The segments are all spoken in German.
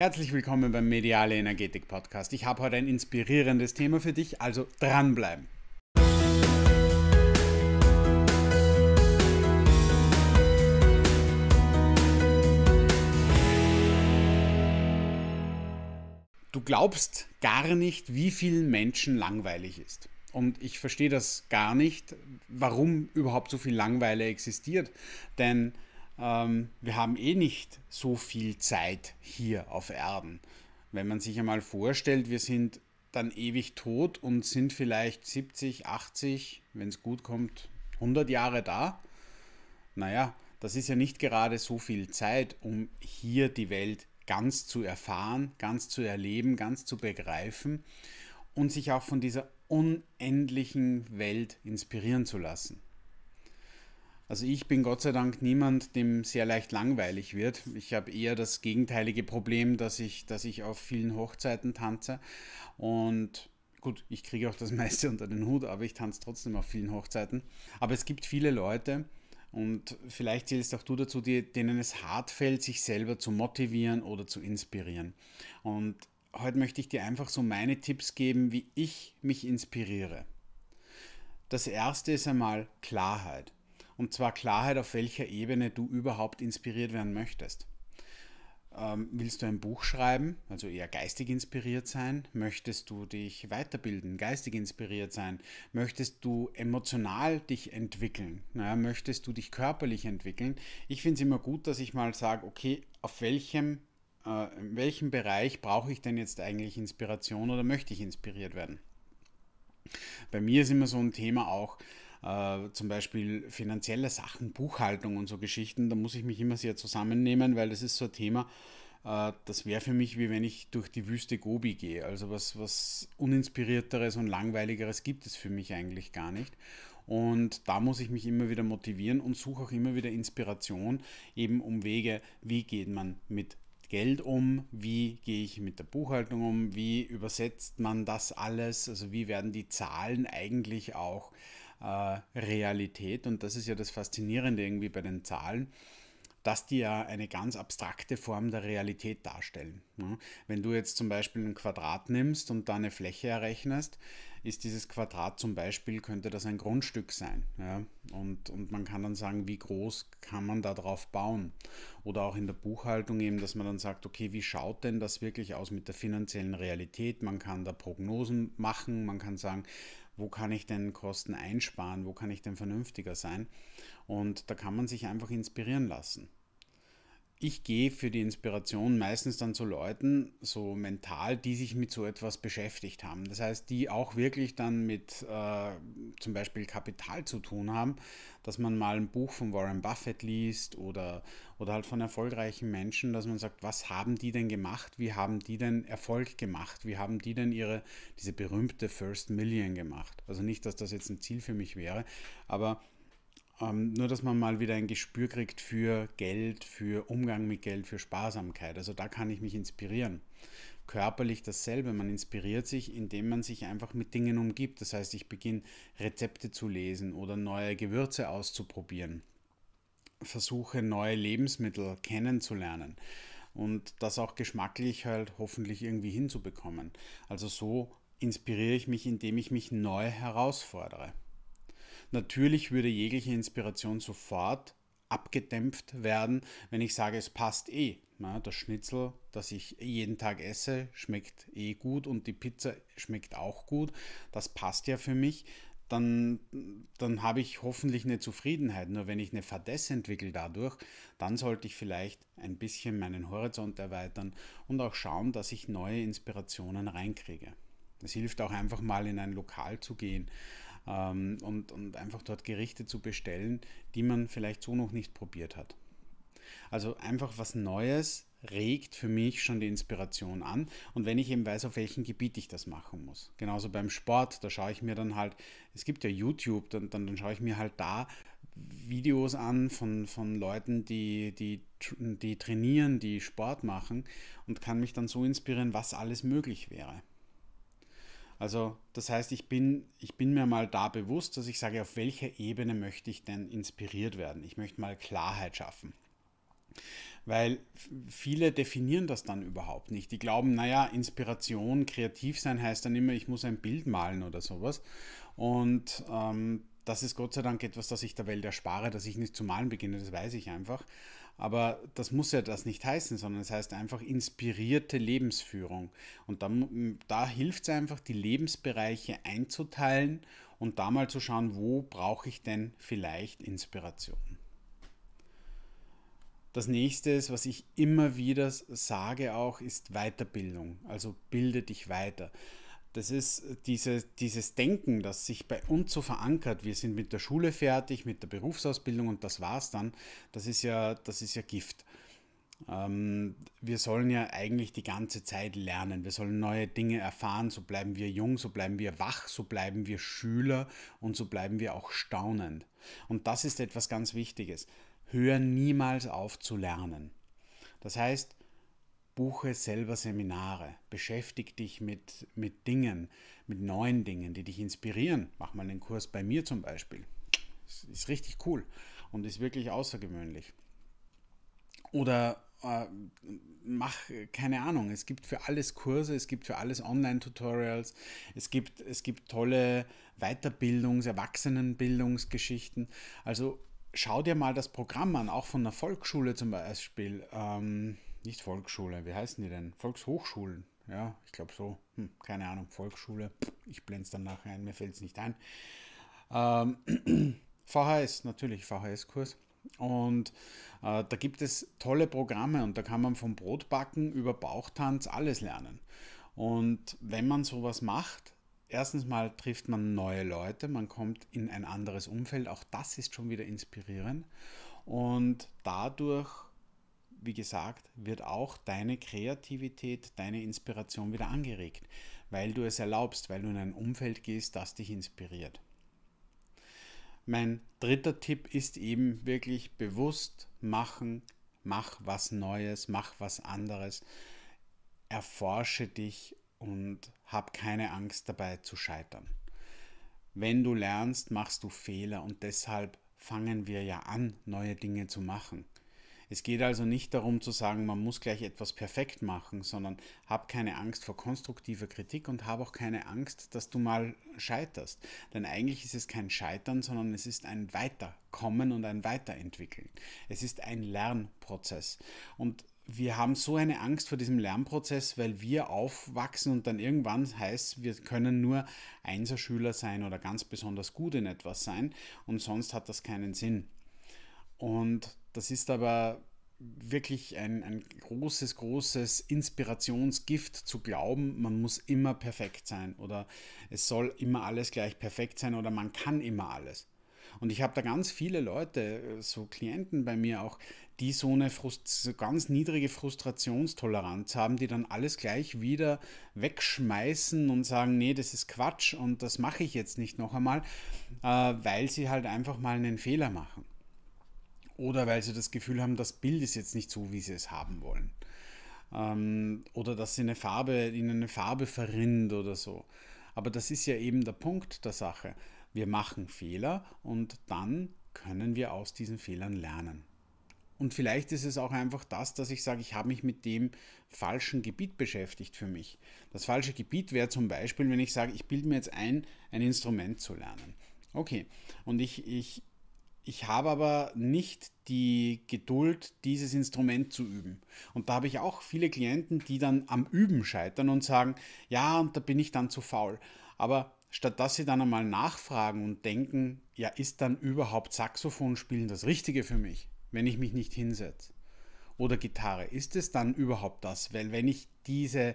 Herzlich willkommen beim Mediale Energetik Podcast. Ich habe heute ein inspirierendes Thema für dich, also dranbleiben. Du glaubst gar nicht, wie vielen Menschen langweilig ist. Und ich verstehe das gar nicht, warum überhaupt so viel Langeweile existiert. Denn ähm, wir haben eh nicht so viel Zeit hier auf Erden. Wenn man sich einmal vorstellt, wir sind dann ewig tot und sind vielleicht 70, 80, wenn es gut kommt, 100 Jahre da. Naja, das ist ja nicht gerade so viel Zeit, um hier die Welt ganz zu erfahren, ganz zu erleben, ganz zu begreifen und sich auch von dieser unendlichen Welt inspirieren zu lassen. Also ich bin Gott sei Dank niemand, dem sehr leicht langweilig wird. Ich habe eher das gegenteilige Problem, dass ich, dass ich auf vielen Hochzeiten tanze. Und gut, ich kriege auch das meiste unter den Hut, aber ich tanze trotzdem auf vielen Hochzeiten. Aber es gibt viele Leute, und vielleicht zählst auch du dazu, die, denen es hart fällt, sich selber zu motivieren oder zu inspirieren. Und heute möchte ich dir einfach so meine Tipps geben, wie ich mich inspiriere. Das erste ist einmal Klarheit. Und zwar Klarheit, auf welcher Ebene du überhaupt inspiriert werden möchtest. Ähm, willst du ein Buch schreiben, also eher geistig inspiriert sein? Möchtest du dich weiterbilden, geistig inspiriert sein? Möchtest du emotional dich entwickeln? Ja, möchtest du dich körperlich entwickeln? Ich finde es immer gut, dass ich mal sage, okay, auf welchem, äh, in welchem Bereich brauche ich denn jetzt eigentlich Inspiration oder möchte ich inspiriert werden? Bei mir ist immer so ein Thema auch, äh, zum Beispiel finanzielle Sachen, Buchhaltung und so Geschichten, da muss ich mich immer sehr zusammennehmen, weil das ist so ein Thema, äh, das wäre für mich wie wenn ich durch die Wüste Gobi gehe. Also was, was uninspirierteres und langweiligeres gibt es für mich eigentlich gar nicht. Und da muss ich mich immer wieder motivieren und suche auch immer wieder Inspiration, eben um Wege, wie geht man mit Geld um, wie gehe ich mit der Buchhaltung um, wie übersetzt man das alles, also wie werden die Zahlen eigentlich auch äh, Realität. Und das ist ja das Faszinierende irgendwie bei den Zahlen dass die ja eine ganz abstrakte Form der Realität darstellen. Ne? Wenn du jetzt zum Beispiel ein Quadrat nimmst und da eine Fläche errechnest, ist dieses Quadrat zum Beispiel, könnte das ein Grundstück sein. Ja? Und, und man kann dann sagen, wie groß kann man darauf bauen? Oder auch in der Buchhaltung eben, dass man dann sagt, okay, wie schaut denn das wirklich aus mit der finanziellen Realität? Man kann da Prognosen machen, man kann sagen, wo kann ich denn Kosten einsparen, wo kann ich denn vernünftiger sein. Und da kann man sich einfach inspirieren lassen ich gehe für die Inspiration meistens dann zu Leuten, so mental, die sich mit so etwas beschäftigt haben. Das heißt, die auch wirklich dann mit äh, zum Beispiel Kapital zu tun haben, dass man mal ein Buch von Warren Buffett liest oder, oder halt von erfolgreichen Menschen, dass man sagt, was haben die denn gemacht? Wie haben die denn Erfolg gemacht? Wie haben die denn ihre, diese berühmte First Million gemacht? Also nicht, dass das jetzt ein Ziel für mich wäre, aber ähm, nur, dass man mal wieder ein Gespür kriegt für Geld, für Umgang mit Geld, für Sparsamkeit. Also da kann ich mich inspirieren. Körperlich dasselbe. Man inspiriert sich, indem man sich einfach mit Dingen umgibt. Das heißt, ich beginne Rezepte zu lesen oder neue Gewürze auszuprobieren. Versuche neue Lebensmittel kennenzulernen und das auch geschmacklich halt hoffentlich irgendwie hinzubekommen. Also so inspiriere ich mich, indem ich mich neu herausfordere. Natürlich würde jegliche Inspiration sofort abgedämpft werden, wenn ich sage, es passt eh. Na, das Schnitzel, das ich jeden Tag esse, schmeckt eh gut und die Pizza schmeckt auch gut. Das passt ja für mich. Dann, dann habe ich hoffentlich eine Zufriedenheit. Nur wenn ich eine Fadesse entwickle dadurch, dann sollte ich vielleicht ein bisschen meinen Horizont erweitern und auch schauen, dass ich neue Inspirationen reinkriege. Es hilft auch einfach mal in ein Lokal zu gehen ähm, und, und einfach dort Gerichte zu bestellen, die man vielleicht so noch nicht probiert hat. Also einfach was Neues regt für mich schon die Inspiration an und wenn ich eben weiß, auf welchem Gebiet ich das machen muss. Genauso beim Sport, da schaue ich mir dann halt, es gibt ja YouTube, dann, dann, dann schaue ich mir halt da Videos an von, von Leuten, die, die, die trainieren, die Sport machen und kann mich dann so inspirieren, was alles möglich wäre. Also das heißt, ich bin, ich bin mir mal da bewusst, dass ich sage, auf welcher Ebene möchte ich denn inspiriert werden? Ich möchte mal Klarheit schaffen. Weil viele definieren das dann überhaupt nicht. Die glauben, naja, Inspiration, kreativ sein heißt dann immer, ich muss ein Bild malen oder sowas. Und ähm, das ist Gott sei Dank etwas, das ich der Welt erspare, dass ich nicht zu malen beginne, das weiß ich einfach. Aber das muss ja das nicht heißen, sondern es heißt einfach inspirierte Lebensführung. Und da, da hilft es einfach, die Lebensbereiche einzuteilen und da mal zu schauen, wo brauche ich denn vielleicht Inspiration. Das nächste ist, was ich immer wieder sage auch, ist Weiterbildung. Also bilde dich weiter. Das ist äh, diese, dieses Denken, das sich bei uns so verankert. Wir sind mit der Schule fertig, mit der Berufsausbildung und das war's dann. Das ist ja, das ist ja Gift. Ähm, wir sollen ja eigentlich die ganze Zeit lernen. Wir sollen neue Dinge erfahren. So bleiben wir jung, so bleiben wir wach, so bleiben wir Schüler und so bleiben wir auch staunend. Und das ist etwas ganz Wichtiges. Hör niemals auf zu lernen. Das heißt, buche selber Seminare, beschäftige dich mit, mit Dingen, mit neuen Dingen, die dich inspirieren. Mach mal einen Kurs bei mir zum Beispiel. Das ist richtig cool und ist wirklich außergewöhnlich. Oder äh, mach keine Ahnung, es gibt für alles Kurse, es gibt für alles Online-Tutorials, es gibt, es gibt tolle Weiterbildungs-, Erwachsenenbildungsgeschichten. Also schau dir mal das Programm an, auch von der Volksschule zum Beispiel. Ähm, nicht Volksschule, wie heißen die denn? Volkshochschulen, ja, ich glaube so, hm, keine Ahnung, Volksschule, ich blende es dann nachher ein, mir fällt es nicht ein. Ähm, VHS, natürlich VHS-Kurs. Und äh, da gibt es tolle Programme und da kann man vom Brotbacken über Bauchtanz alles lernen. Und wenn man sowas macht, erstens mal trifft man neue Leute, man kommt in ein anderes Umfeld, auch das ist schon wieder inspirierend. Und dadurch wie gesagt, wird auch deine Kreativität, deine Inspiration wieder angeregt, weil du es erlaubst, weil du in ein Umfeld gehst, das dich inspiriert. Mein dritter Tipp ist eben wirklich bewusst machen, mach was Neues, mach was anderes, erforsche dich und hab keine Angst dabei zu scheitern. Wenn du lernst, machst du Fehler und deshalb fangen wir ja an, neue Dinge zu machen. Es geht also nicht darum zu sagen, man muss gleich etwas perfekt machen, sondern hab keine Angst vor konstruktiver Kritik und hab auch keine Angst, dass du mal scheiterst. Denn eigentlich ist es kein Scheitern, sondern es ist ein Weiterkommen und ein Weiterentwickeln. Es ist ein Lernprozess. Und wir haben so eine Angst vor diesem Lernprozess, weil wir aufwachsen und dann irgendwann heißt, wir können nur Einserschüler sein oder ganz besonders gut in etwas sein und sonst hat das keinen Sinn. Und das ist aber wirklich ein, ein großes, großes Inspirationsgift zu glauben, man muss immer perfekt sein oder es soll immer alles gleich perfekt sein oder man kann immer alles. Und ich habe da ganz viele Leute, äh, so Klienten bei mir auch, die so eine Frust so ganz niedrige Frustrationstoleranz haben, die dann alles gleich wieder wegschmeißen und sagen, nee, das ist Quatsch und das mache ich jetzt nicht noch einmal, äh, weil sie halt einfach mal einen Fehler machen oder weil sie das Gefühl haben, das Bild ist jetzt nicht so, wie sie es haben wollen. Ähm, oder dass sie eine Farbe, ihnen eine Farbe verrinnt oder so. Aber das ist ja eben der Punkt der Sache. Wir machen Fehler und dann können wir aus diesen Fehlern lernen. Und vielleicht ist es auch einfach das, dass ich sage, ich habe mich mit dem falschen Gebiet beschäftigt für mich. Das falsche Gebiet wäre zum Beispiel, wenn ich sage, ich bilde mir jetzt ein, ein Instrument zu lernen. Okay, und ich, ich ich habe aber nicht die Geduld, dieses Instrument zu üben. Und da habe ich auch viele Klienten, die dann am Üben scheitern und sagen, ja, und da bin ich dann zu faul. Aber statt dass sie dann einmal nachfragen und denken, ja, ist dann überhaupt Saxophon spielen das Richtige für mich, wenn ich mich nicht hinsetze? Oder Gitarre, ist es dann überhaupt das? Weil wenn ich diese,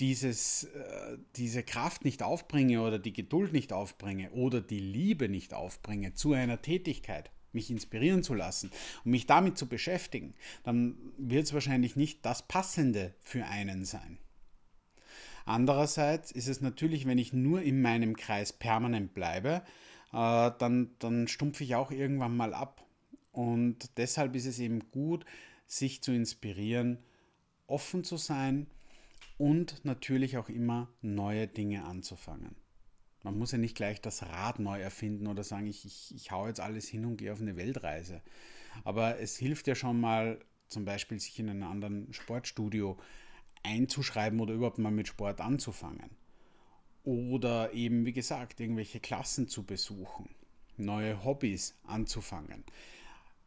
dieses, äh, diese Kraft nicht aufbringe oder die Geduld nicht aufbringe oder die Liebe nicht aufbringe zu einer Tätigkeit, mich inspirieren zu lassen und mich damit zu beschäftigen, dann wird es wahrscheinlich nicht das Passende für einen sein. Andererseits ist es natürlich, wenn ich nur in meinem Kreis permanent bleibe, äh, dann, dann stumpfe ich auch irgendwann mal ab. Und deshalb ist es eben gut, sich zu inspirieren, offen zu sein und natürlich auch immer neue Dinge anzufangen. Man muss ja nicht gleich das Rad neu erfinden oder sagen, ich, ich, ich hau jetzt alles hin und gehe auf eine Weltreise. Aber es hilft ja schon mal, zum Beispiel sich in einem anderen Sportstudio einzuschreiben oder überhaupt mal mit Sport anzufangen. Oder eben, wie gesagt, irgendwelche Klassen zu besuchen, neue Hobbys anzufangen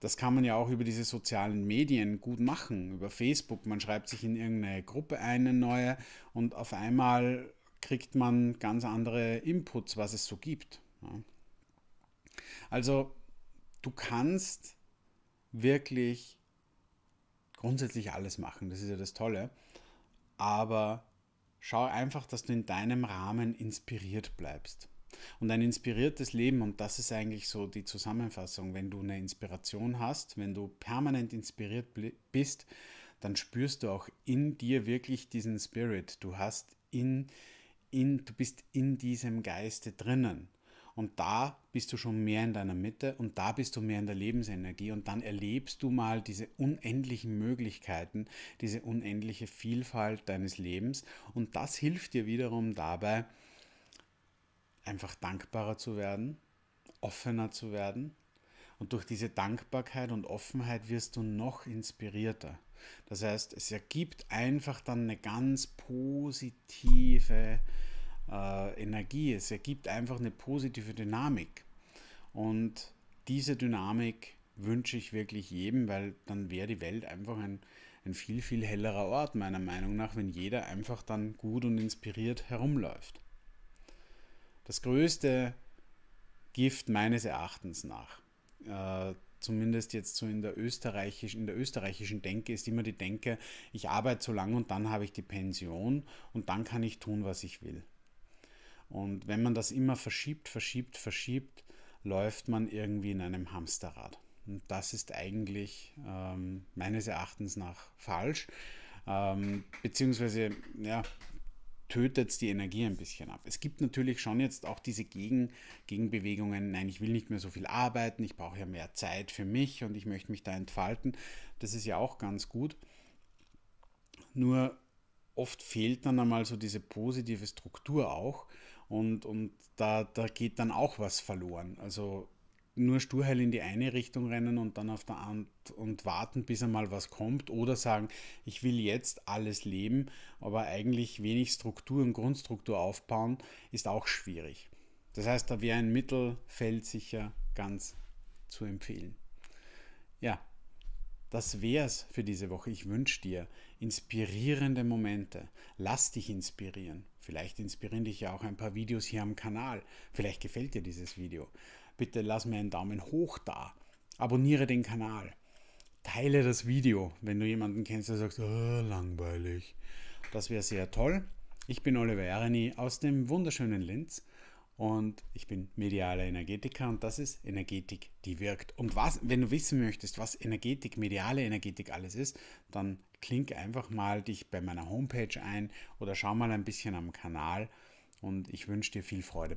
das kann man ja auch über diese sozialen Medien gut machen, über Facebook. Man schreibt sich in irgendeine Gruppe ein, eine neue und auf einmal kriegt man ganz andere Inputs, was es so gibt. Also du kannst wirklich grundsätzlich alles machen, das ist ja das Tolle, aber schau einfach, dass du in deinem Rahmen inspiriert bleibst und ein inspiriertes Leben, und das ist eigentlich so die Zusammenfassung, wenn du eine Inspiration hast, wenn du permanent inspiriert bist, dann spürst du auch in dir wirklich diesen Spirit. Du hast in, in du bist in diesem Geiste drinnen. Und da bist du schon mehr in deiner Mitte und da bist du mehr in der Lebensenergie und dann erlebst du mal diese unendlichen Möglichkeiten, diese unendliche Vielfalt deines Lebens und das hilft dir wiederum dabei, einfach dankbarer zu werden, offener zu werden. Und durch diese Dankbarkeit und Offenheit wirst du noch inspirierter. Das heißt, es ergibt einfach dann eine ganz positive äh, Energie. Es ergibt einfach eine positive Dynamik. Und diese Dynamik wünsche ich wirklich jedem, weil dann wäre die Welt einfach ein, ein viel, viel hellerer Ort, meiner Meinung nach, wenn jeder einfach dann gut und inspiriert herumläuft das größte Gift meines Erachtens nach, äh, zumindest jetzt so in der österreichischen, in der österreichischen Denke, ist immer die Denke, ich arbeite so lange und dann habe ich die Pension und dann kann ich tun, was ich will. Und wenn man das immer verschiebt, verschiebt, verschiebt, läuft man irgendwie in einem Hamsterrad. Und das ist eigentlich ähm, meines Erachtens nach falsch. Ähm, beziehungsweise, ja, tötet es die Energie ein bisschen ab. Es gibt natürlich schon jetzt auch diese Gegen Gegenbewegungen, nein, ich will nicht mehr so viel arbeiten, ich brauche ja mehr Zeit für mich und ich möchte mich da entfalten. Das ist ja auch ganz gut. Nur oft fehlt dann einmal so diese positive Struktur auch und, und da, da geht dann auch was verloren. Also nur sturheil in die eine Richtung rennen und dann auf der anderen und warten, bis einmal was kommt oder sagen, ich will jetzt alles leben, aber eigentlich wenig Struktur und Grundstruktur aufbauen, ist auch schwierig. Das heißt, da wäre ein Mittelfeld sicher ganz zu empfehlen. Ja, das wär's für diese Woche. Ich wünsche dir inspirierende Momente. Lass dich inspirieren. Vielleicht inspirieren dich ja auch ein paar Videos hier am Kanal. Vielleicht gefällt dir dieses Video bitte lass mir einen Daumen hoch da. Abonniere den Kanal. Teile das Video, wenn du jemanden kennst, der sagt, oh, langweilig. Das wäre sehr toll. Ich bin Oliver Ereni aus dem wunderschönen Linz und ich bin medialer Energetiker und das ist Energetik, die wirkt. Und was, wenn du wissen möchtest, was Energetik, mediale Energetik alles ist, dann klink einfach mal dich bei meiner Homepage ein oder schau mal ein bisschen am Kanal und ich wünsche dir viel Freude.